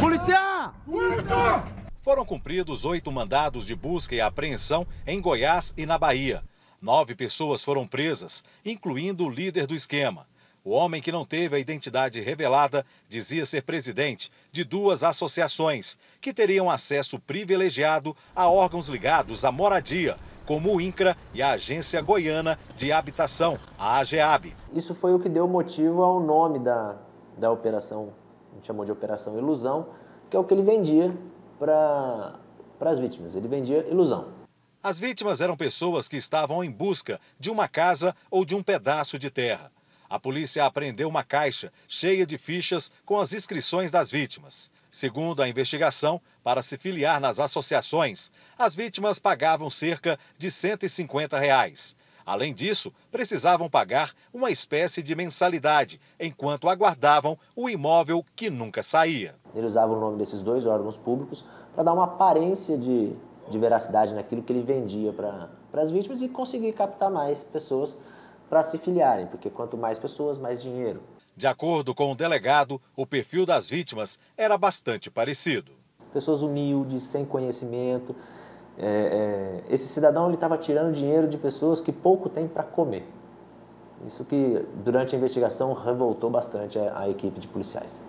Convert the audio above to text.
Polícia! Polícia! Foram cumpridos oito mandados de busca e apreensão em Goiás e na Bahia. Nove pessoas foram presas, incluindo o líder do esquema. O homem que não teve a identidade revelada dizia ser presidente de duas associações que teriam acesso privilegiado a órgãos ligados à moradia, como o INCRA e a Agência Goiana de Habitação, a AGEAB. Isso foi o que deu motivo ao nome da, da operação a gente chamou de Operação Ilusão, que é o que ele vendia para as vítimas. Ele vendia ilusão. As vítimas eram pessoas que estavam em busca de uma casa ou de um pedaço de terra. A polícia apreendeu uma caixa cheia de fichas com as inscrições das vítimas. Segundo a investigação, para se filiar nas associações, as vítimas pagavam cerca de 150 reais. Além disso, precisavam pagar uma espécie de mensalidade, enquanto aguardavam o imóvel que nunca saía. Ele usava o nome desses dois órgãos públicos para dar uma aparência de, de veracidade naquilo que ele vendia para as vítimas e conseguir captar mais pessoas para se filiarem, porque quanto mais pessoas, mais dinheiro. De acordo com o delegado, o perfil das vítimas era bastante parecido. Pessoas humildes, sem conhecimento, é, é, esse cidadão ele estava tirando dinheiro de pessoas que pouco têm para comer. Isso que durante a investigação revoltou bastante a, a equipe de policiais.